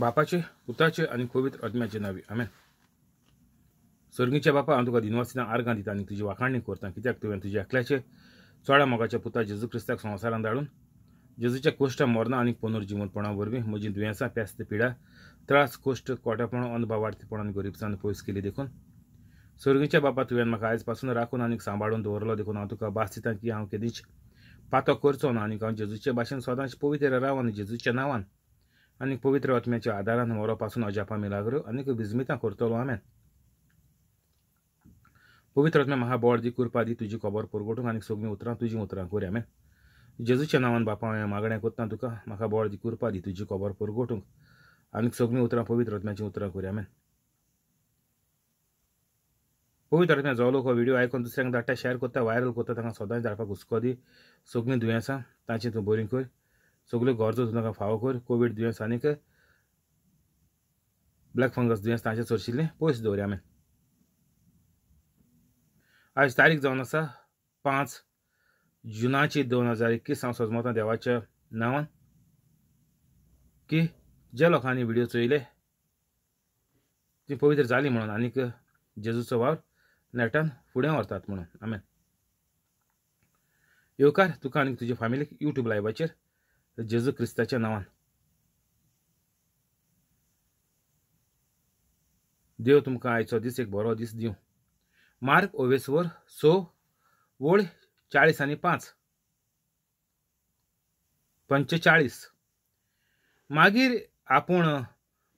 बापाचे पुताचे आणि पवित्र आत्म्याचे नावे आमेन सर्गीच्या बापा हांव तुका दिनवासीना आर्गां दिता आनी तुजी वाखाणणी करता कित्याक तुवें तुज्या एकल्याचे चोडा मोगाच्या पुता जेजू क्रिस्ताक संसारात धाडून जेजूच्या कोश्ट मरना आनी पुनर्जीवनपणा वरवीं म्हजी दुयेंसां पेस्त पिडा त्रास कोश्ट वाढतेपणा आणि आनी गरीबसान पयस केली देखून सर्गीच्या बापा तुवें म्हाका आयज पासून राखून आणि सांबाळून दवरलो देखून हांव तुका भास दितां की हांव केदीच पातो करचो ना आनी हांव जेजूचे भाशेन सदांच पवित्र राव आनी जेजूच्या नांवान आणि पवित्र आत्म्याच्या आदारान वरो पासून अजापा मिलाग्र आनीक विजमितां करतलो हांवें पवित्र आत्म्या महाबळ दी कुरपा दी तुजी खबर पुरगोटूंक आनी सगळीं उतरां तुजीं उतरां कोर हांवें जेजूच्या नांवान बापा हांवें मागणें कोत्ता तुका म्हाका बळ दी कुरपा दी तुजी खबर पुरगोटूंक आनी सगळीं उतरां पवित्र आत्म्याची उतरां कोर आमेन पवित्र आत्म्या जो लोक हो व्हिडिओ आयकून दुसऱ्यांक धाडटा शेअर कोत्ता व्हायरल कोत्ता तांकां सदांच धाडपाक हुस्को दी सगळीं दुयेंसां तांची तूं बरी कर सगल्यो गरजो नाका फावो हो, कर कोवीड दुयेंस आनीक ब्लॅक फंगस दुयेंस तांचे चडशिल्लें पयस दवरया आमी आयज तारीख जावन आसा पांच जुनाची दोन हजार एकवीस हांव सजमता देवाच्या नांवान की ज्या लोकांनी व्हिडिओ चोयले ती पवित्र जाली म्हणून आनीक जेजूचो वावर नेटान फुडें व्हरतात म्हणून आमेन येवकार तुका आनी तुजे फॅमिलीक युट्यूब लायव्हाचेर जेजू ख्रिस्ताच्या नावान देव तुमकां आयचो दीस एक बरो दीस दिवं मार्क ओवेसवर सो ओळ चाळीस आनी पांच पंचेचाळीस मागीर आपूण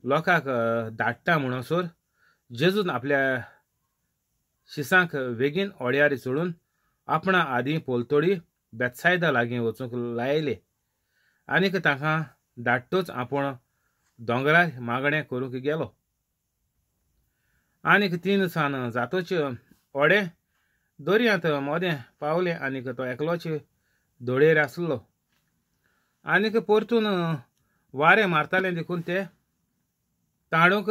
लोकांक धाडटा म्हणसर जेजून आपल्या शिसांक बेगीन ओड्यारी सोडून आपणा आदीं पोलतोडी बेतसायदा लागीं वचूंक लायले आनीक ताका धाडटूच आपूण दोंगरार मागणें करूंक गेलो आनीक तीन सान जातूच ओडे दर्यांत मोदें पावलें आनीक तो एकलोच धोडेर आसलो आनीक परतून वारें मारतालें देखून ते ताणूक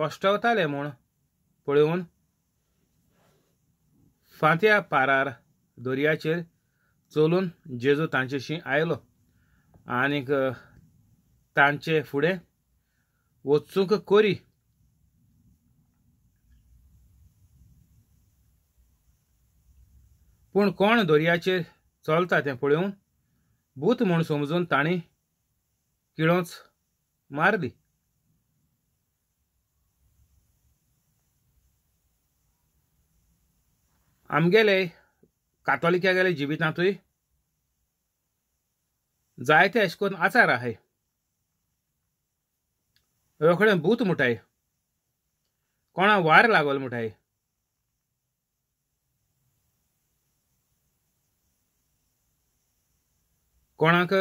कश्टवताले म्हूण पळोवन फांत्या पारार दर्याचेर चलून जेजू तांचेशी आयलो आनीक तांचे फुडें वचूंक कोरी पूण कोण दर्याचेर चलता तें पळोवन भूत म्हूण समजून तांणी किळोच मारली आमगेले गेले जिवितांतूय जायते अशकोन आचार आहे रोखडें भूत मुटाय कोणा वार लागल मुटाय कोणाक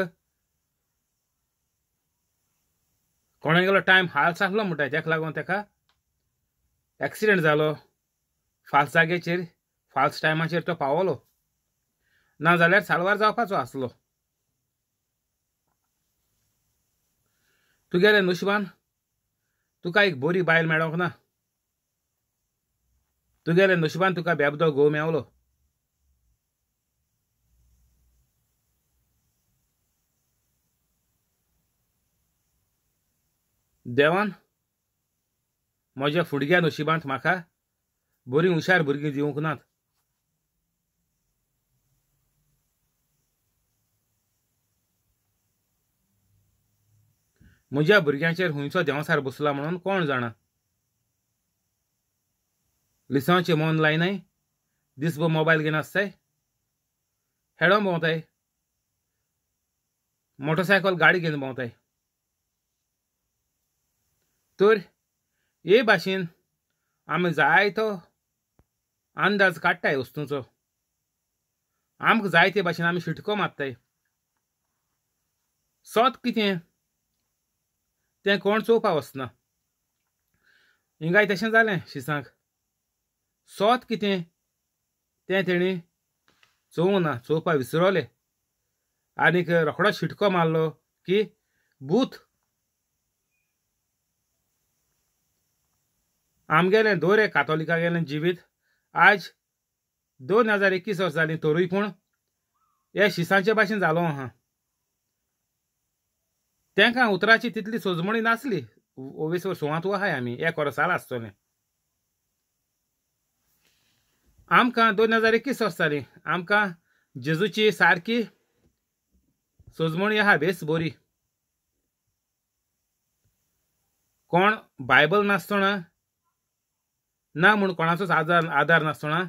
गेलो टायम हाल सासलो म्हणटाय तेका लागून तेका एक्सिडेंट जालो फाल्स जागेचेर फाल्स टायमाचेर तो पावलो ना जाल्यार सालवार जावपाचो आसलो तुगेले नशिबान तुका एक बरी बायल मेळोंक ना तुगेले नशिबान तुका बेबदो घोव मेवलो देवान म्हज्या फुडग्या नशिबांत म्हाका बरीं हुशार भुरगीं दिवंक नात म्हज्या भुरग्यांचेर हुंयचो देंवसार बसला म्हणून कोण जाणा लिसांवचें मन लायनाय दिसभर मोबायल घेवन आसताय हेडो भोंवताय मोटरसायकल गाडी घेवन भोंवताय तर हे भाशेन आमी जायतो अंदाज काडटाय वस्तूंचो आमकां जायते भाशेन आमी शिटको मारताय सोत कितें तें कोण चोवपा वचना हिंगाय तशें जालें शिसांक सोत कितें तें तेणी चोवूं ना चोवपा विसरलें आनीक रोखडो शिटको मारलो की बूथ आमगेलें दोरे कातोलिकागेलें जिवीत आज दोन हजार एकवीस वर्स जालीं तोरूय पूण हे शिसांचे भाशेन जालो आहा तांकां उतराची तितली सोजमणी नासली ओवीस सुवातू सुवात आहाय आमी एक साल आसतोले आमकां दोन हजार एकवीस वर्साली आमकां जेजूची सारकी सोजमणी आहा बेस बोरी कोण बायबल नासतना ना म्हूण कोणाचोच आदार आदार नासतना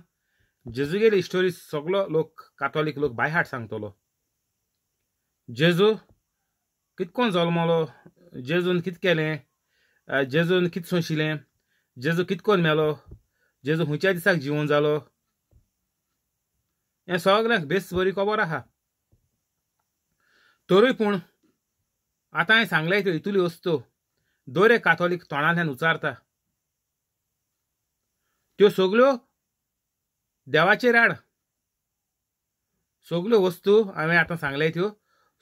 जेजूगेली स्टोरी सगलो लोक कातोलीक लोक बाय हाट सांगतलो जेजू कितकोन जल्मलो जेजून कित केलें जेजून कित सोंशिलें जेजू कितकोन मेलो जेजू खंयच्या दिसाक जिवन जालो हें सगळ्यांक बेस बरी खबर आहा तरूय पूण आतां हांवें सांगलें त्यो इतुली वस्तू दोरे कातोलीक तोंडांतल्यान उचारता त्यो सगल्यो देवाचेर हाड सगल्यो वस्तू हांवें आतां सांगल्या त्यो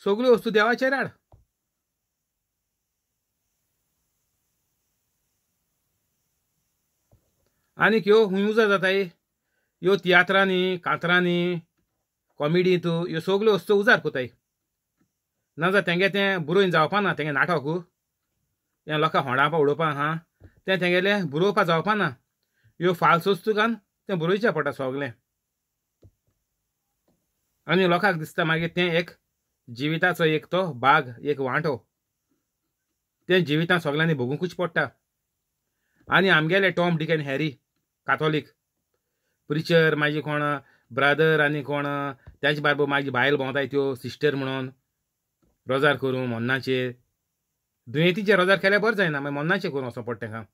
सगल्यो वस्तू देवाचेर हाड आनी ह्यो हुंय जाताय ह्यो तियात्रांनी कांतरांनी तूं ह्यो सगल्यो वस्तू उजार कोताय नाजा तेंगे तें बरोवन जावपा ना तेंगे नाटक हें लोकां होणापा उडोवपा हा तें तेंगेलें बरोवपा जावपा ना ह्यो फाल्स घान तें बरोवचें पडटा सगलें आनी लोकांक दिसता मागीर तें एक जिविताचो एक तो भाग एक वांटो तें जिवितां सगल्यांनी भोगूंकूच पडटा आनी आमगेले टॉम डिक एन हॅरी कातोलीक प्रिचर म्हाजी कोण ब्रादर आनी कोण त्याच बारबर म्हाजी बायल भोंवताय त्यो सिस्टर म्हणून रोजार करूं मोन्नाचे दुयेंतीचे रोजार केल्यार बरं जायना मागीर मोन्नाचेर करूं वचों पडटा तांकां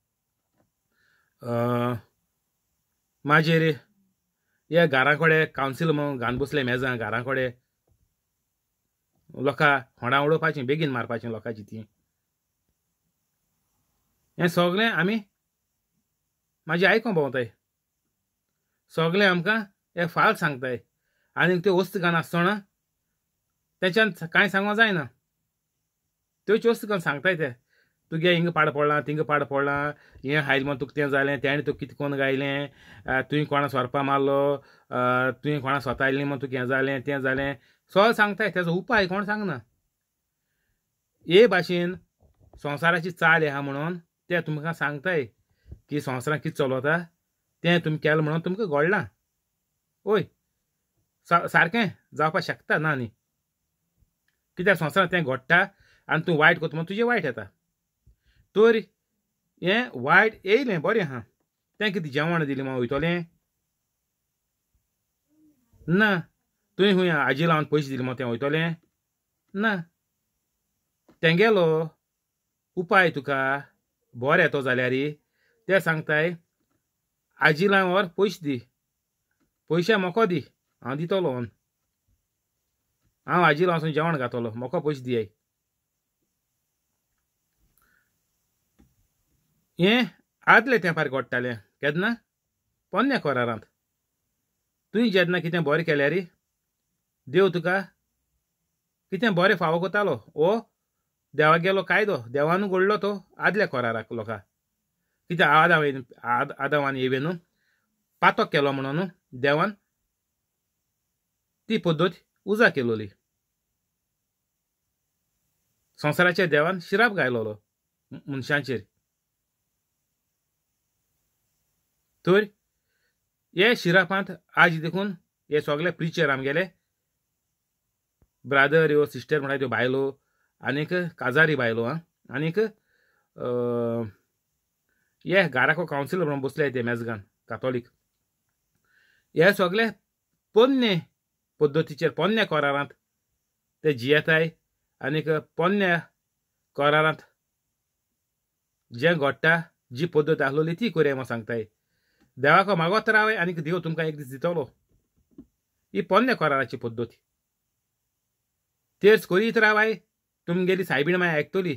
म्हाजेर हे घराकडे कावन्सिल म्हणून घान बसले मेजां घराकडे लोकां होणां उडोवपाचीं बेगीन मारपाचीं लोकांची ती हें सगळें आमी म्हाजी आयको भोंवताय सगळे आमकां हे फाल सांगताय आनी त्यो वस्त घाल आसतना तेच्यान कांय सांगो जायना त्योच वस्त घालून सांगताय ते तुगे हिंग पाड पडलां थिंग पाड पडलां हें हायज म्हण तुका तें जालें तेणें तुका कितें कोन्न गायलें तुवें कोणा सोरपा मारलो तुवें कोणा स्वतायलें म्हण तुका हें जालें तें जालें सगळें सांगताय त्याचा उपाय कोण सांगना हे भाशेन संवसाराची चाल आहा म्हणून ते तुमकां सांगताय की संवसारांत कितें चलता तें तुमी केलें म्हणून तुमकां घडलां ओय सा सारकें जावपाक शकता ना न्ही कित्याक संवसारांत तें घडटा आनी तूं वायट करता म्हणून तुजें वायट येता तर हें वायट येयलें बरें आहा तें कितें जेवण दिलें मां वयतलें ना तुवें खूंय आजी लावन पयशे दिले मां तें वयतलें ना तेंगेलो उपाय तुका बरो येतो जाल्यार ते सांगताय आजीला वर पयशे दी पयशे मोको दी हांव दितलो ऑन हांव आजीला वचून जेवण घातलो मोको पयशे दियाय हें आदले फार घडटाले केदना पोरण्या कोरारांत तुवें जेदना कितें बरें केल्या रे देव तुका कितें बरें फावो कोतालो ओ गेलो कायदो देवानू घडलो तो आदल्या कोराराक लोकांक कित्याक आदाम आद आदम आणि न्हू पातो केलो म्हणून न्हू देवान ती पद्दत उजा केलोली संवसाराच्या देवान शिराप गायलोलो, मनशांचेर तर हे शिरापांत आज देखून हे सगळे प्रिचर आमगेले ब्रादर यो, सिस्टर म्हणा त्यो बायलो आनीक काजारी बायलो आं आनीक Ye garako म्हणून brambusle ते मेजगान कातोलीक हे सगले पोन्ने पद्धतीचेर पोन्न्या करारांत ते जियेताय आनीक पोन्ने करारांत जें घडटा जी पद्दत आसलोली ती कोरया म्हूण सांगताय देवाको मागोत रावय आनीक देव तुमकां एक दीस दितलो ही पोन्ने कराराची पद्दत तेच करीत रावाय तुमगेली सायबीण मागीर आयकतली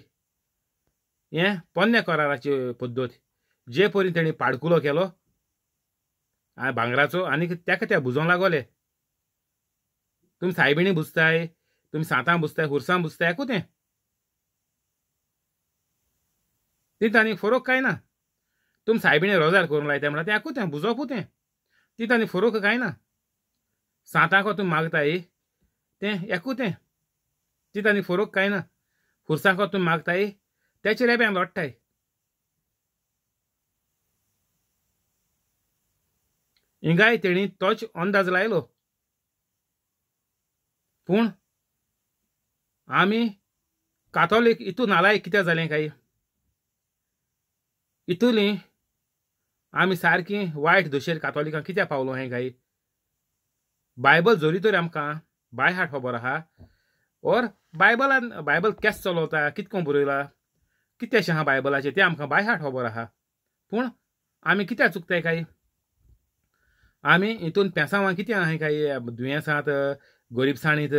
हें पोन्ने कराराची पद्दत जे परी तेणी पाडकुलो केलो हांवें भांगराचो आनीक तेका ते बुजोवंक लागोले तुमी सायबिणी बुजताय तुमी सातां बुजताय हुर्सां बुजताय एकू तें आनी फरक कांय ना तुमी सायबिणी रोजार करूंक लायताय म्हणल्यार तें एकू तें बुजोवपू तें तित आनी फरक कांय ना सातांक तूं मागताय तें एकू तें तित आनी फरक कांय ना हुर्सांक तू मागताय तेचे रेब्यांक लोडटाय हिंगाय तेणी तोच अंदाज लायलो पूण आमी कातोलीक इतू नालाय कित्याक जालें काय इतुली आमी सारकी वायट दोशेर कातोलिकांक कित्याक पावलो हें काय बायबल जोरी तरी आमकां बाय हाट खबर आहा और बायबलान बायबल केस चलोवता कितको बरयला कितेंशें आहा बायबलाचें तें आमकां बाय हाट खबर आहा पूण आमी कित्या चुकताय काय आमी हितून पेसांवां किती आहे काही दुयेंसांत गोरीबसाणीत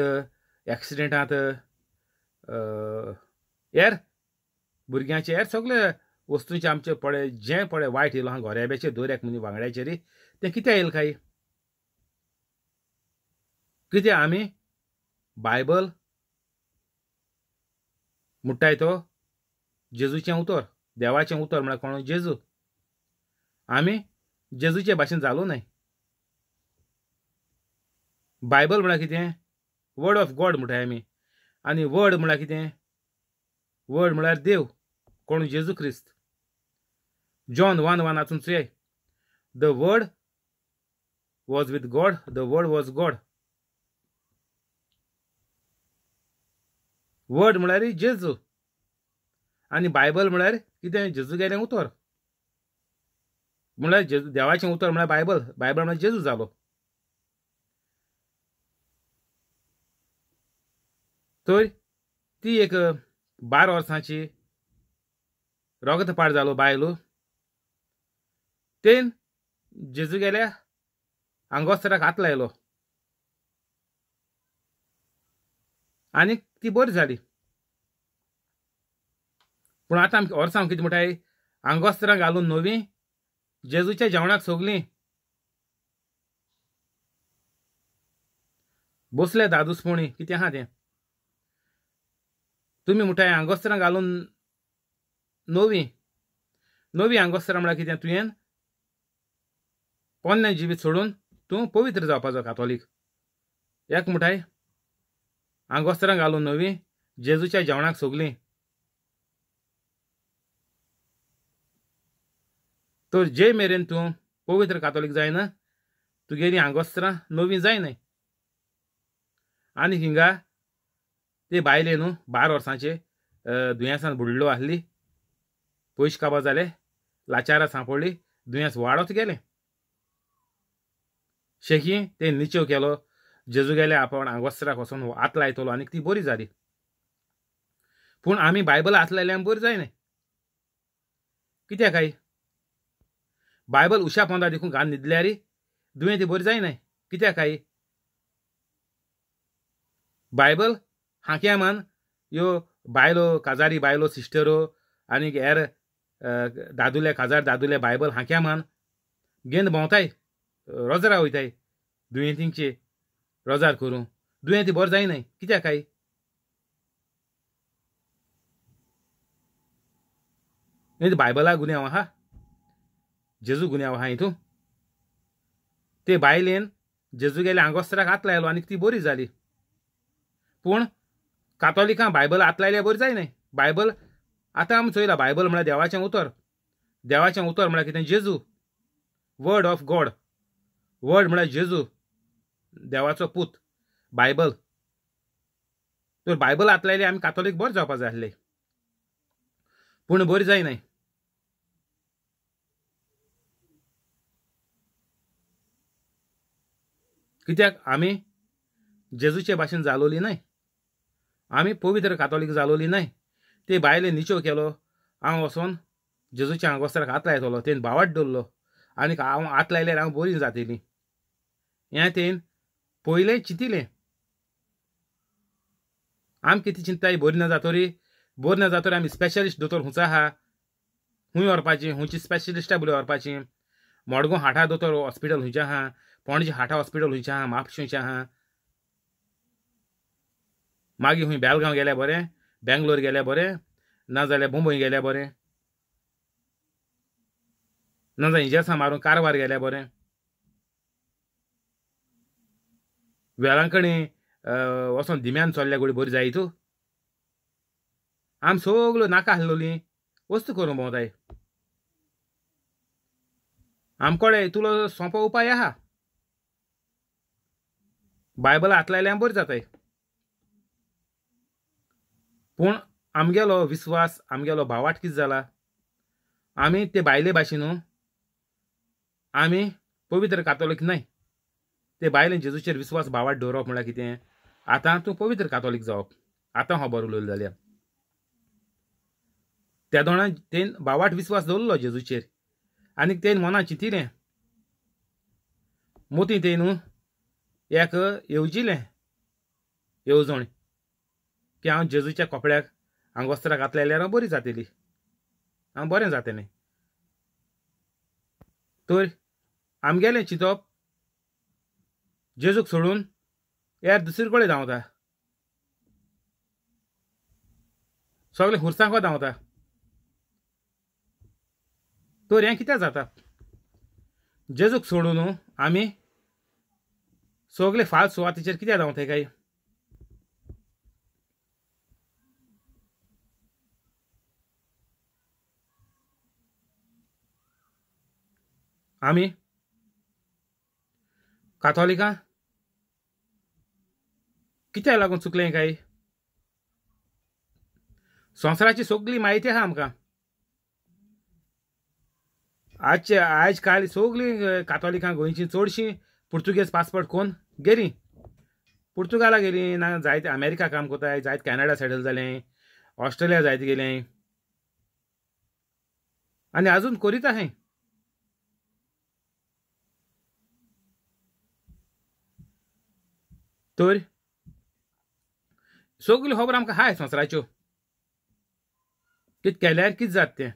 एक्सिडेंटांत येर भुरग्यांचे एर सगळे वस्तूंचे आमचे पळे जे पळे वाईट येयलो हा गोऱ्याब्याचे दोऱ्याक म्हणजे वांगड्याचेरी तें कित्या येईल काही कित्या आमी बायबल म्हणटाय तो जेजूचें उतर देवाचें उतर म्हळ्यार कोण जेजू आम्ही जेजूचे भाशेन जालो नाही बायबल म्हणल्यार कितें वर्ड ऑफ गॉड म्हणटाय आमी आनी वर्ड म्हणल्यार कितें वर्ड म्हणल्यार देव कोण जेजू क्रिस्त जॉन वन आसून चुये the word was with God the word was God word म्हळ्यार जेजू आनी बायबल म्हळ्यार कितें जेजू गेलें उतर म्हळ्यार जेजू देवाचें उतर म्हळ्यार बायबल बायबल म्हळ्यार जेजू जालो तर ती एक बारा वर्सांची पाड़ जालो बायलो तेन गेल्या आंगोस्तराक हात लायलो आनी ती बरी जाली पूण आतां आमकां वर्सां कितें म्हणटाय आंगोस्तरां घालून नवी जेजूच्या जेवणाक सोगली बसले दादूसपणी कितें आहा तें तुम्ही मुठाय अंगोस्त्रां घालून नवी नवी अंगोस्त्रां म्हळ्यार कितें तुवें पोन्नें जिवीत सोडून तूं पवित्र जावपाचो कातोलीक एक मुठाय आंगोस्त्रां घालून नवी जेजूच्या जेवणाक सोगली तर जे मेरेन तूं पवित्र कातोलीक जायना तुगेली आंगोस्त्रां नवी जायनाय आनी हिंगा ते बायले न्हू बार वर्सांचे दुयेंसान बुडलो आसली पयश काबार जाले लाचारा सांपडली दुयेंस वाडत गेले शेखी ते निचो केलो जेजू गेले आपण आंगवस्त्राक वसून आत लायतलो आनी ती बरी जाली पूण आमी बायबल आत लायल्यान बरी जायना कित्याक आई बायबल उशा पोंदा देखून घाल न्हिदल्यार दुयें ती बरी जायनाय कित्याक आई बायबल मान यो बायलो काजारी बायलो सिस्टरो आणि हेर दादुले काजार दादुले बायबल हांक्यामान गेंद भोंवताय रोजारा वयताय दुयेंतींचे रोजार करूं दुयेंती बरं जायनाय कित्याक काय बायबला गुन्यांव आहा जेजू गुन्यांव आहा हितूं ते बायलेन जेजू गेले आंगोस्त्राक हात लायलो आनी ती बरी जाली पूण कातोलिकां बायबल आतलायल्या बरी जायना बायबल आतां आमी चोयला बायबल म्हळ्यार देवाचें उतर देवाचें उतर म्हळ्यार कितें जेजू वर्ड ऑफ गॉड वर्ड म्हळ्यार जेजू देवाचो पूत बायबल तर बायबल आतलायले आमी कातोलीक बरें जावपा जाय आसले पूण बरी जायनाय कित्याक आमी जेजूचे भाशेन जालोली न्हय आमी पवित्र कातोलीक जालोली नाही ते बायले निचो केलो हांव वसोन जेजूच्या आंगोस्त्राक हात लायतलो तेन भावाट दवरलो आनीक हांव हात लायल्यार हांव बरी जातली हें तेन पयलें चिंतिलें आमी कितें चिंताय बरी ना जातोरी बरी ना जातोरी आमी स्पेशलिस्ट दोतोर खुंच आहा खूंय व्हरपाची खंयची स्पेशलिस्टा बरी व्हरपाची मडगांव हाटा दोतोर हॉस्पिटल खंयचें आहा पणजे हाटा हॉस्पिटल खंयचें आहा म्हापशें हुंचे आहा मागीर खंय बेलगांव गेल्या बरें बेंगलोर गेल्या बरें नाजाल्यार मुंबय गेल्या बरें नाजाल्यार इंजेसां मारून कारवार गेल्या बरें वेळां कडेन वचोन धिम्यान चल्ल्या गोडी बरी जाय तूं आमी सगळ्यो नाका आसलोलीं वस्तू करूं भोंवताय आमकोडे तुलो सोंपो उपाय आहा बायबल हात लायल्यार बरी जाताय पूण आमगेलो विस्वास आमगेलो भावाट कितें जाला आमी ते बायले भाशेन न्हू आमी पवित्र कातोलीक न्हय ते बायले जेजूचेर विस्वास भावाट दवरप म्हळ्यार कितें आतां तूं पवित्र कातोलीक जावप आतां खबर उलयलो जाल्यार त्या दोणान तेन भावाट विस्वास दवरलो जेजूचेर आनी तेन मना चिंतिलें मोती तेन एक येवजिलें येवजण की हांव जेजूच्या कपड्याक आंगोस्त्रां घातले जाल्यार हांव बरी जातली हांव बरें जातलें तर आमगेलें चिंतप जेजूक सोडून यार दुसरे कडेन धांवता सगळे हुरसांक धांवता तर हें कित्याक जाता जेजूक सोडून आमी सगळे फाल सुवातेचेर कित्याक धांवताय काय आम्ही कातोलिका कित्याक लागून चुकले काय संवसाराची सगळी माहिती आहा आमकां आजचे आयज काल सगळीं कातोलिकां गोंयचीं चडशीं पुर्तुगेज पासपोर्ट कोण गेली पुर्तुगाला गेली ना जायते अमेरिका काम कोताय जायत कॅनडा सेटल झाले ऑस्ट्रेलिया जायत गेले आनी अजून कोरीत आहे तर सगळी खबर आमकां हाय संवसाराच्यो कित केल्यार कित जात तें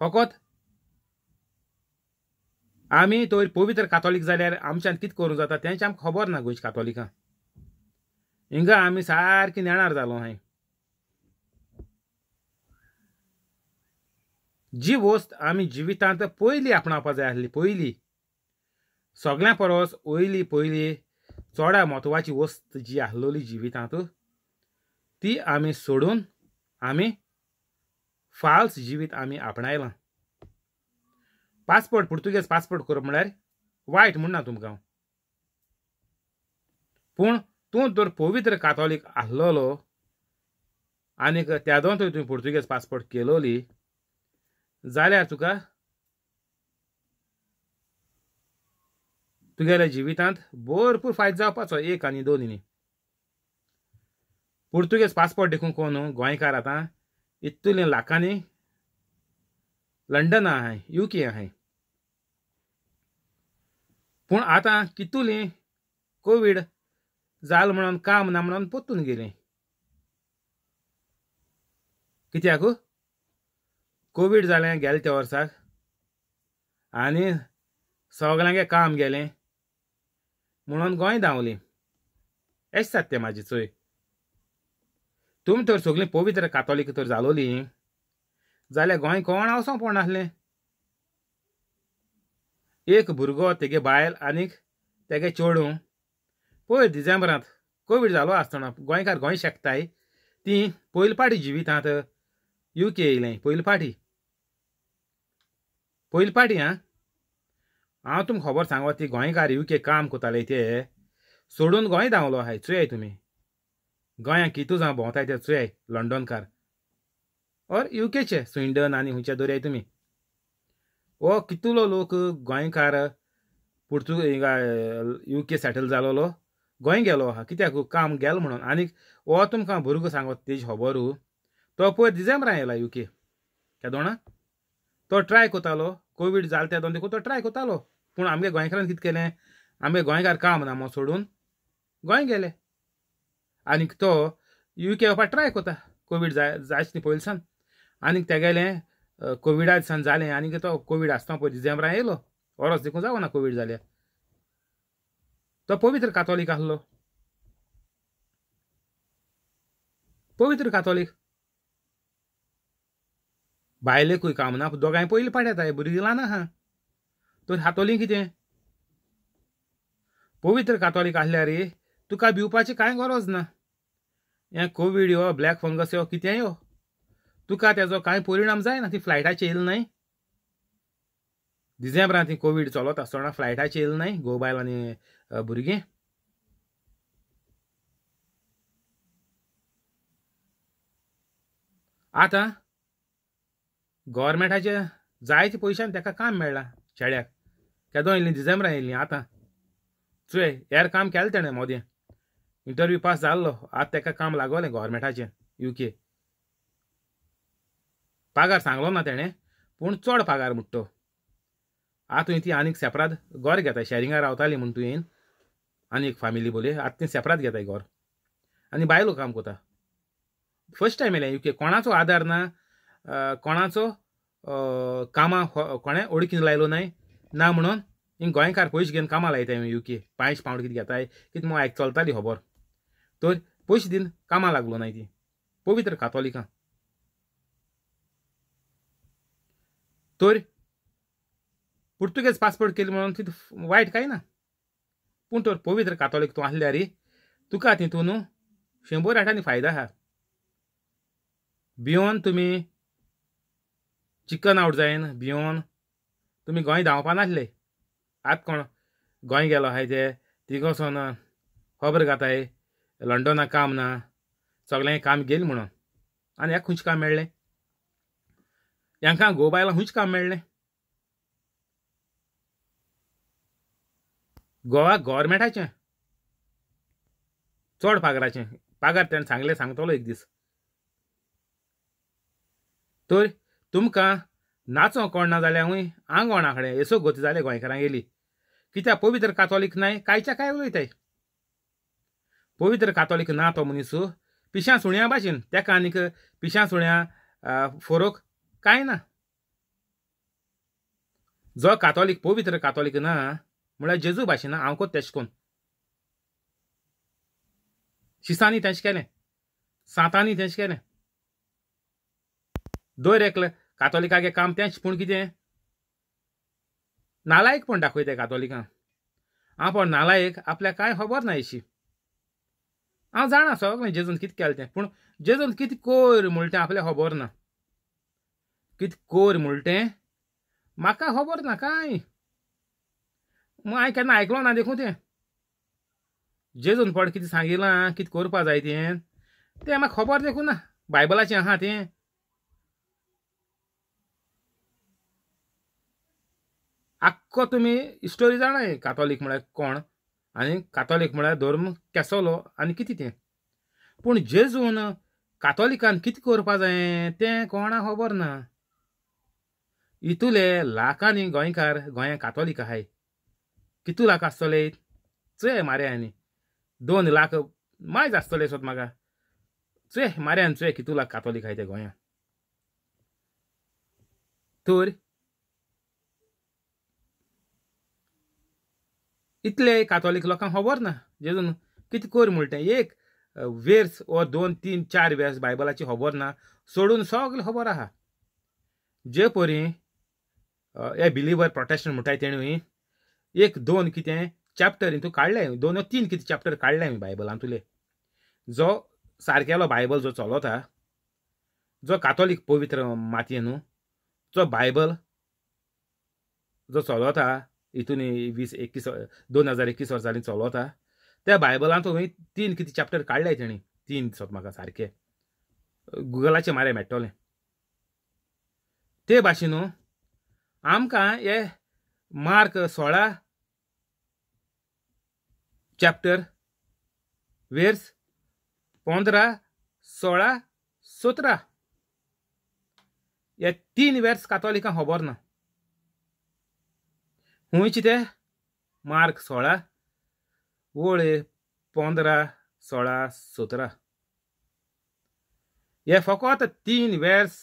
फकत आमी तर पवित्र कातोलीक जाल्यार आमच्यान कित करूंक जाता तेंचें आमकां खबर ना गोंयच्या कातोलिकां हिंगा आमी सारकी नेणार जालो हाय जी वस्त आमी जिवितांत पयलीं आपणावपाक जाय आसली पयलीं सगळ्यां परस वयली पयलीं चोड्या म्हत्वाची वस्त जी आहलोली जिवितांत ती आमी सोडून आमी फाल्स जिवीत आमी आपणायलां पासपोर्ट पुर्तुगेज पासपोर्ट करप म्हळ्यार वायट म्हणना तुमकां पूण तूं तर पवित्र कातोलीक आहलोलो आनीक त्यादोन दोन तुवें पुर्तुगेज पासपोर्ट केलोली जाल्यार तुका तुगेल्या जिवितांत भरपूर फायदो जावपाचो एक आनी दोनी पुर्तुगेज पासपोर्ट देखून कोण न्हू हो? गोंयकार आतां इतुलें लाखांनी लंडन आहाय यू के आहाय पूण आतां कितुली कोवीड जाल म्हणून काम ना म्हणून पोत्तून गेलीं कित्याक कोवीड जालें गेले त्या वर्साक आनी सगल्यांगे काम गेलें म्हणून गोंय धांवलें एश सात म्हाजी चोय तुमी तर सगलीं पवित्र कातोलीक तर जालोली जाल्यार गोंय कोण हावसों आसलें एक भुरगो तेगे बायल आनीक तेगे चेडूं पोय डिसेंबरांत कोवीड जालो आसतना गोंयकार गोंय शेकताय ती पयले पाटी जिवितांत युके येयलें पयले पाटी पयले पाटी आं हांव तुमकां खबर सांगो ती गोंयकार के काम कोताले ते सोडून गोंय धांवलो हाय चुयाय तुमी गोंयांत कितू जावं भोंवताय ते चुयाय लंडनकार और युकेचे स्विंडन आनी खंयचे दर्याय तुमी हो कितुलो लोक गोंयकार पुर्तुग युके सेटल जालोलो गोंय गेलो आहा कित्याक काम गेल म्हणून आनी हो तुमकां भुरगो सांगो तेजी खबरू तो पयर डिसेंबरान येयला युके केदोणा तो ट्राय कोतालो कोविड जाल त्या दोन देखून तो ट्राय कोतालो पूण आमगे गोंयकारान कितें केलें आमगे गोंयकार काम ना म्हूण सोडून गोंय गेले आनीक तो यू के येवपाक ट्राय कोता कोवीड जाय जायच न्ही पयलीं सावन आनीक तेगेलें कोविडा दिसान जालें आनीक तो कोवीड आसता पळय डिसेंबरान येयलो वरस देखून जावना कोवीड जाल्यार तो पवित्र कातोलीक आसलो पवित्र कातोलीक बायलेकूय कामना दोगांय पयलीं पाड येताय भुरगीं ल्हान आहा तर हातोली कितें पवित्र कातोलीक आसल्यार रे तुका भिवपाची कांय गरज ना हें कोवीड यो ब्लॅक फंगस यो कितें यो तुका तेजो कांय परिणाम जायना ती फ्लायटाची येयल न्हय डिसेंबरांत ती कोवीड चलत आसतना फ्लायटाची येयल न्हय घोव बायल आनी भुरगीं आतां गोवोरमेंटाचे जायते पयशान ताका काम मेळ्ळां चेड्याक केदो येयल्ली डिसेंबरान येयल्ली आतां चुय हेर काम केलें तेणें मोदी इंटरव्यू पास जाल्लो आता ताका काम लागोलें गोवोरमेंटाचें यू के पागार सांगलो ना तेणें पूण चड पगार म्हूण तो आतां तुवें ती आनीक सेपराद गोर घेताय शेरिंगा रावताली म्हूण तुवें एक फॅमिली बोले आतां ती सेपराद घेताय गोर आनी बायलो काम कोता फर्स्ट टायम येयलें के कोणाचो आदार ना कोणाचो कामां हो-, कोणें ओळखीन लायलो नाय ना म्हणून हिंग गोंयकार पयशे घेवन कामां लायताय युके पांयश पावंड कितें घेताय कितें मगो आयक चलताली खबर तर पयशे दिन कामां लागलो नाय ती पवित्र कातोलिकां तर पुर्तुगेज पासपोर्ट केली म्हणून तितू वायट कांय ना पूण तर पवित्र कातोलीक तूं आसल्यार तुका तितून शंबर आठांनी फायदो हा भियोन तुमी चिकन आवट जायन भियोन तुम्ही गोंय धांवपा नासले आत कोण गोंय गेलो हाय ते तिगोसून खबर घाताय लंडना काम ना सगळें काम गेलें म्हणून आनी हेका खंयचें काम मेळ्ळें हांकां गो बायलां खंयचें काम मेळ्ळें गोवा गोवोरमेंटाचें चड पागाराचें पागार तेणें सांगलें सांगतलो एक दीस तर तुमकां ना कळना जाल्यारूय आंगवणा कडेन असो गती जाले गोंयकारांक येयली कित्याक पवित्र न्हय कांयच्या काय उलयताय पवित्र कातोलीक ना तो मनीस हो. पिशां सुण्या भाशेन तेका आनीक पिशां सुण्या फरक कांय ना जो कातोलीक पवित्र कातोलीक ना म्हळ्यार जेजू भाशेन कोत तेश कोन शिसांनी तेश केलें सातांनी तेश केलें दर एकलें कातोलिकागे काम तेंच पूण कितें दाखय ते कातोलिकां हांव पण नालायक आपल्याक कांय खबर ना अशी हांव जाणा सगळें जेजून कितें केलें तें पूण जेजून कितें कोर म्हणटा तें आपल्याक खबर ना कितें कोर म्हणटा तें म्हाका खबर ना कांय हांवें केन्ना आयकलो ना देखून तें जेजून पड कितें सांगिलां कितें कोरपा जाय तें तें म्हाका खबर देखून ना बायबलाचें आहा तें आख्खो तुम्ही हिस्टोरी जाणाय कातोलीक म्हळ्यार कोण आनी कातोलीक म्हळ्यार धर्म केसोलो आनी कितें तें पूण जेजून कातोलिकान कितें करपा जाय तें कोणा खबर ना इतुले लाखांनी गोंयकार गोंया कातोलीक आहाय कितू लाख आसतले चय आनी दोन लाख मायज आसतले सोद म्हाका चय आनी चय कितू लाख कातोलीक आहाय ते गोंया तर इतले कातोलीक लोकांक खबर ना जेजून कितें कर म्हणटा एक वेर्स ओ दोन तीन चार वेर्स बायबलाची खबर ना सोडून सगळें खबर आहा जे परी हे बिलिव्हर प्रोटेस्टंट म्हणटाय तेणी एक दोन कितें चॅप्टर हितून काडलें दोन तीन कितें चॅप्टर काडलें हांवें तुले जो सारकेलो बायबल जो चलोता जो कातोलीक पवित्र मातये न्हू जो बायबल जो चलोता इथून वीस एकवीस दोन हजार एकवीस वर्सांनी चलो होता त्या बायबलांत तीन किती चॅप्टर काढले तेणी तीन दिसत म्हाका सारखे गुगलाचे मारे मेटोले ते भाशेन आमकां हे मार्क सोळा चॅप्टर वेर्स पंदरा सोळा सतरा हे तीन वेर्स कातोलिकांक खबर ना खुंयचे ते मार्क सोळा ओळे पंदरा सोळा सतरा हे फकत तीन वेर्स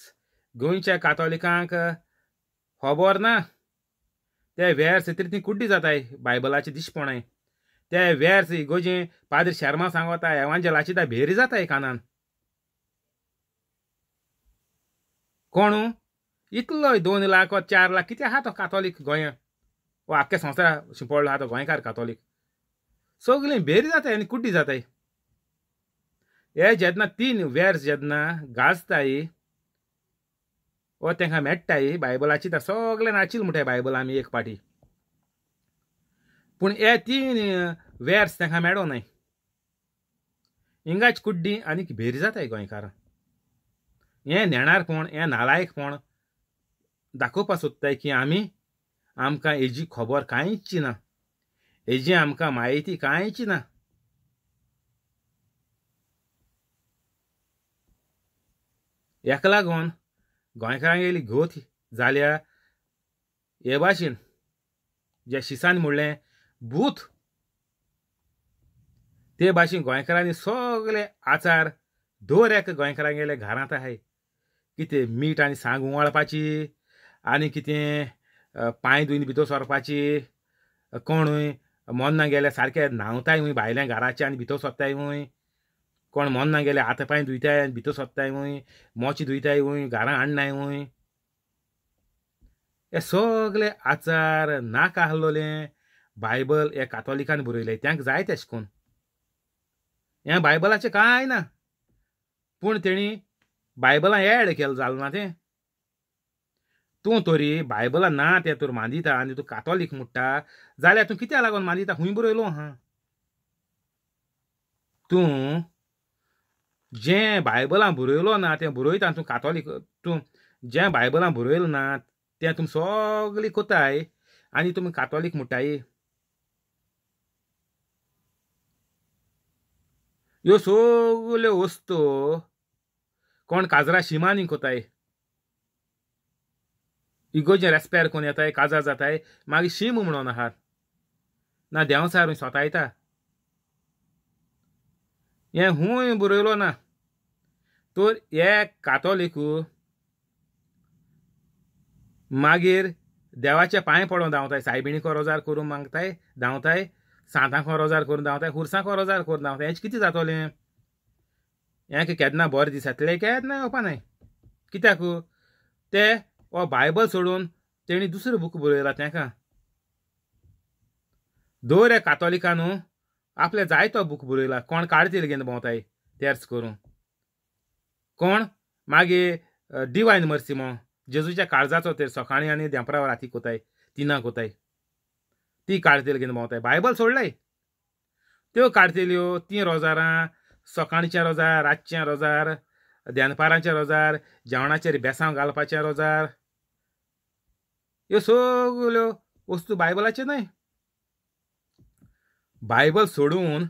गोंयच्या कातोलिकांक खबर ना ते वेर्स ती कुड्डी जाताय बायबलाचे दिशपणाय ते वेर्स इगोजे पाद्र शर्मा सांगता एवांजलाची ता भेरी जाताय कानान कोण इतलो दोन लाख चार लाख किती आहा तो कातोलीक गोंयांत वो आख्खे संवसार शिंपडलो आतां गोंयकार कातोलीक सगलीं भेरी जाताय आनी कुड्डी जाताय हे जेदना तीन वेर्स जेदना गाजताय वो तांकां मेळटाय बायबलाची तां सगळें नाचील म्हणटाय बायबल आमी एक पाटी पूण हे तीन वेर्स तांकां मेळोनाय इंगाच कुड्डी आनीक भेरी जाताय गोंयकारां हे नेणारपण हे नालायकपण दाखोवपा सोदताय की आमी आमकां हेजी खबर कांयच ना हेजी आमकां म्हायती कांयच ना हेका लागून गोंयकारांगेली घोत जाल्या हे भाशेन ज्या शिसान म्हणलें भूत ते भाशेन गोंयकारांनी सगळे आचार दर एक गोंयकारांगेले घरांत आहाय कितें मीठ आनी सांग वाळपाची आनी कितें पांय धुयन भितर सरपाची कोण हूंय मोन्ना गेले सारके न्हांवताय हूंय भायल्या घराचे आनी भितर सोदताय हूंय कोण मोन्ना गेले हात पांय धुयताय आनी भितर सोदताय हूंय मोची धुयताय हूंय घरां हाडनाय हूंय हे सगळे आचार नाका आसलोले बायबल हे कातोलिकान बरयलें त्यांक जाय तेशें कोन हे बायबलाचें कांय ना पूण तेणी बायबलां एड केलें जालें ना तें तूं तोरी बायबलां ना तें तर मानिता आनी तूं कातोलीक म्हणटा जाल्यार तूं कित्याक लागून मानिता हूंय बरयलो आहा तूं जें बायबलां बरयलो ना तें बरयता तूं कातोलीक तूं जें बायबलां बरयलो ना तें तुमी सगळीं कोताय आनी तुमी कातोलीक म्हणटाय ह्यो सोगल्यो वस्तू कोण काजरा शिमांनी कोताय इगोजे रेस्पेर कोन्न येताय काजार जाताय मागीर शीम म्हणून आहात ना देंवसार स्वता येता हें हूंय बरयलो ना तर हे कातोलिकू मागीर देवाचे पांय पडोन धांवताय सायबिणीको रोजार करूं मागताय धांवताय सांताको रोजार करून धांवताय खुर्सांको रोजार करून धांवताय हें कितें जातोलें हें केदना बरें दीस केदना येवपा न्हय कित्याक ते वा बायबल सोडून तेणी दुसरे बूक बरयलां तेका या कातोलिकान आपले जायतो बूक बरयला कोण काडतील घेन भोंवताय तेर्स करून कोण मागे डिवायन मर्सी म्हण जेजूच्या काळजाचो ते सकाळीं आनी देंपरा राती कोताय तिनाक कोताय ती काडतील घेवन भोंवताय बायबल सोडलाय त्यो काडतेल्यो ती रोजारां सकाळच्या रोजार रातच्या रोजार देनपारांच्या रोजार जेवणाचेर बेसांव घालपाच्या रोजार ह्यो सगळ्यो वस्तू बायबलाचे न्हय बायबल सोडून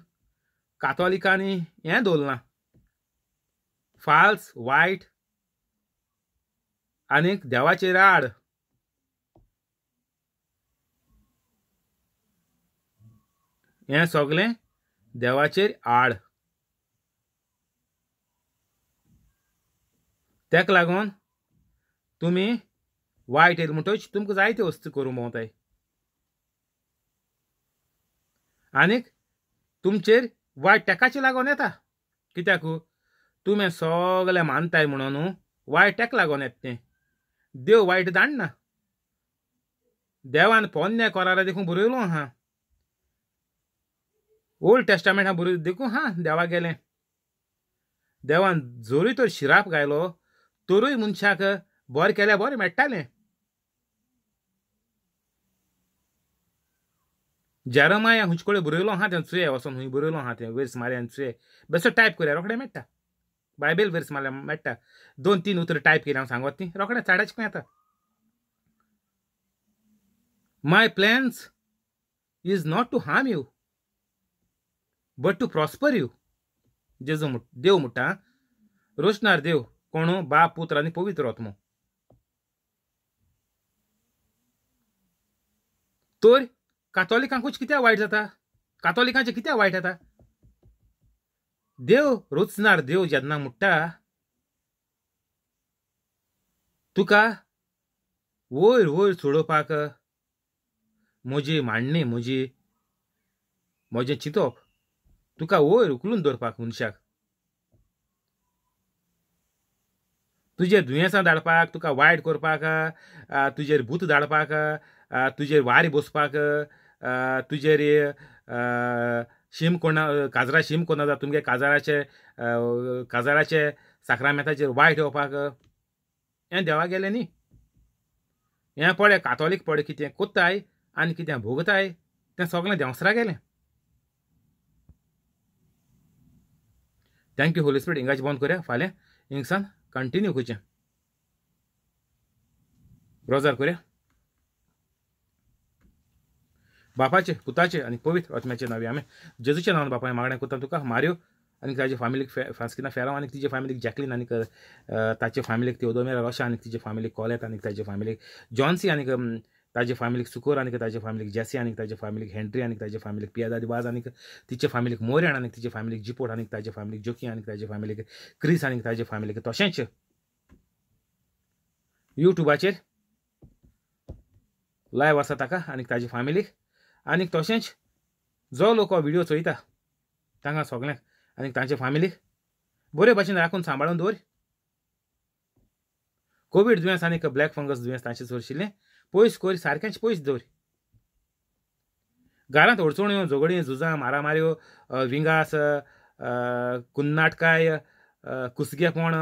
कातोलिकांनी हे दवरलां फाल्स वायट आनीक देवाचे आड हे सगळे देवाचेर आड तेका लागून तुम्ही वाईट ಐದು म्हणतोय ತುಮಕ जायते वस्तू करू भोंवताय आणि तुमचे वाईट टेकाची लागून येता कित्याक तुम्ही सगळे मानताय म्हणून वायट टेक लागून येता तें देव वायट ना देवान पोन्या कोरारा देखून बरयलो हा ओल्ड हा बरय देखू हा देवा गेले देवान जोरूय तर शिराप गायलो तरूय मनशाक बरं केल्या बरं मेळटालें जेरमाया कडेन बरयलो आहा तें चुये वचोन हूंय बरयलो आहा तें वेर्स मारयान चुये बेश्टो टायप करया रोखडें मेळटा बायबल वेर्स मारल्या मेळटा दोन तीन उतर टायप केली हांव सांगत ती रोखडें चाडाचें खंय येता my plans is not to harm you but to prosper you जेजू म्हूण देव म्हणटा रोशनार देव कोण बाप पुत्र आनी पवित्र आत्मो तर कातोलिकांकूच कित्याक वायट जाता कातोलिकांचें कित्याक वायट जाता देव रोचणार देव जेन्ना म्हणटा तुका वयर वयर सोडोवपाक म्हजी मांडणी म्हजी म्हजें चिंतप तुका वयर उखलून दवरपाक मनशाक तुजे दुयेंसां धाडपाक तुका वायट करपाक तुजेर भूत धाडपाक तुजेर वारी बसपाक तुजेर शीम कोणा काजरा शीम कोण तुमगे काजाराचे काजाराचे साखरामेथाचेर वायट येवपाक हें देवा गेलें न्ही हें पळय कातोलीक पळय कितें कोत्ताय आनी कितें भोगताय तें सगळें देंवसरा गेलें थँक्यू होली स्पीड हिंगाचे बंद करया फाल्यां हिंगसान कंटिन्यू करचें ब्रॉजार कर बापाचे पुताचे आणि पवित्र आत्म्याचे नावे आम्ही जेजूच्या नावाने बापाने मागण्या करता तुका मारियो आणि त्याचे फॅमिलीक फॅ फ्रान्स्किना आणि तिचे फॅमिलीक जॅकलीन आणि ताचे फॅमिलीक ओदोमेरा रोशा आणि तिचे फॅमिलीक कॉलेत आणि ताचे फॅमिलीक जॉन्सी आणि ताजे फॅमिलीक सुकोर आणि ताजे फॅमिलीक जॅसी आणि ताजे फॅमिलीक हेन्ट्री आणि ताजे फॅमिलीक पियादा दिवाज आणि तिचे फॅमिलीक मोऱ्याण आणि तिचे फॅमिलीक जिपोट आणि ताजे फॅमिलीक जोकी आणि ताजे फॅमिलीक क्रिस आणि ताजे फॅमिलीक तशेंच युट्यूबाचेर लायव आसा ताका आणि ताजे फॅमिलीक आनी तशेंच जो लोक हो व्हिडिओ चोयता तांकां सगळ्यांक आनी तांचे फामिलीक बरे भाशेन राखून सांबाळून दवर कोवीड दुयेंस आनी ब्लॅक फंगस दुयेंस तांचे सोरशिल्लें पयस कोरी सारकेंच पयस दवर घरांत अडचण्यो झगडी झुजां मारामाऱ्यो विंगास कुन्नाटकाय कुसगेपण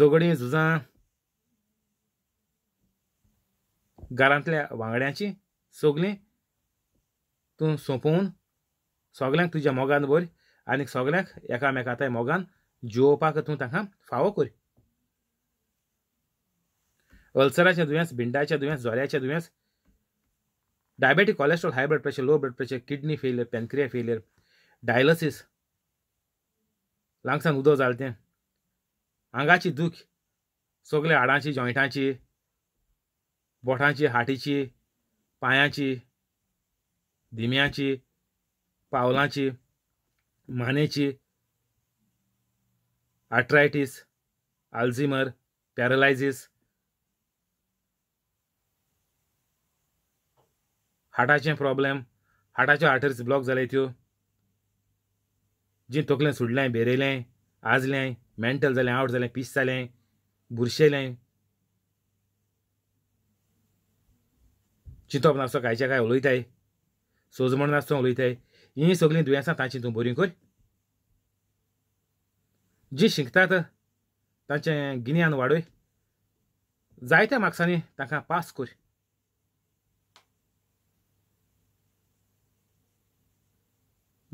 झगडी झुजां घरांतल्या वांगड्यांची सगलें तूं सोंपोवन सगल्यांक तुज्या मोगान व्हर आनी सगल्यांक एकामेकाताय मोगान जेवपाक तूं तांकां फावो कर अल्सराचें दुयेंस भिंडाचें दुयेंस जोऱ्याचें दुयेंस diabetic cholesterol high blood pressure low blood pressure kidney failure pancreas failure dialysis लांगसान उदक जालें तें आंगाची दूख सगले हाडांची जॉयंटांची बोटांची हाटीची पायाची धिम्याची पावलाची मानेची आर्ट्रायटीस आल्झिमर पॅरालायझिस हाटाचे प्रॉब्लेम हार्टाच्यो आर्टरीस ब्लॉक जाले त्यो जी तकलें सुडलें बेरेलें आजलें मेंटल जालें आवट जालें पीस जालें बुरशेलें चिंतप नासता कांयच्या कांय उलयताय सोजमण नासता उलयताय हीं सगलीं दुयेंसां तांची तूं बरीं कर जीं शिकतात तांचें गिन्यान वाडय जायत्या मार्क्सांनी तांकां पास कर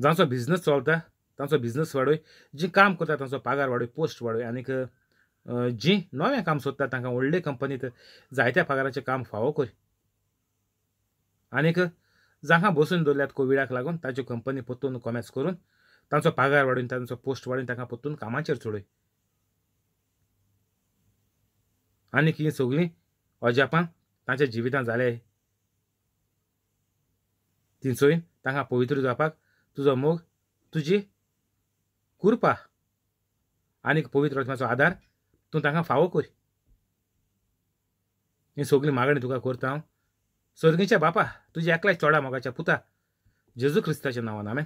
जांचो बिझनस चलता तांचो बिझनस वाडय जीं काम करता तांचो पगार वाडय पोस्ट वाडय आनीक जीं नवें काम सोदता तांकां व्हडले कंपनीत जायत्या पागाराचें काम फावो कर आनीक जागा बसून दवरल्यात कोविडाक लागून ताच्यो कंपनी परतून कॉमेस करून तांचो पगार वाडोवन तांचो पोस्ट वाढून तांकां परतून कामाचेर चडय आनीक ही सगळीं अजापां तांच्या जिवितांत ती तिंचोय तांकां पवित्र जावपाक तुजो मोग तुजी कुरपा आनीक पवित्र रत्नाचो आधार तूं तांकां फावो कर ही सगळी मागणी तुका करता हांव सर्गेच्या बापा तुझ्या एकलाय चोडा मगाच्या पुता जेजू ख्रिस्ताच्या नांवान आम्ही